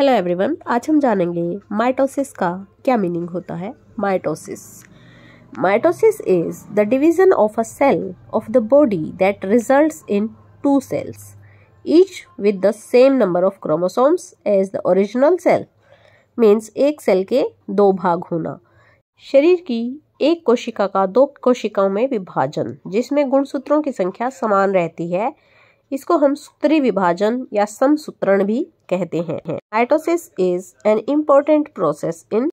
hello everyone आज हम जानेंगे माइटोसिस का क्या मीनिंग होता है mitosis mitosis is the division of a cell of the body that results in two cells each with the same number of chromosomes as the original cell means एक cell के दो भाग होना शरीर की एक कोशिका का दो कोशिकाओं में विभाजन जिसमें गुणसूत्रों की संख्या समान रहती है इसको हम सूत्री विभाजन या समसूत्रण भी कहते हैं mitosis is an important process in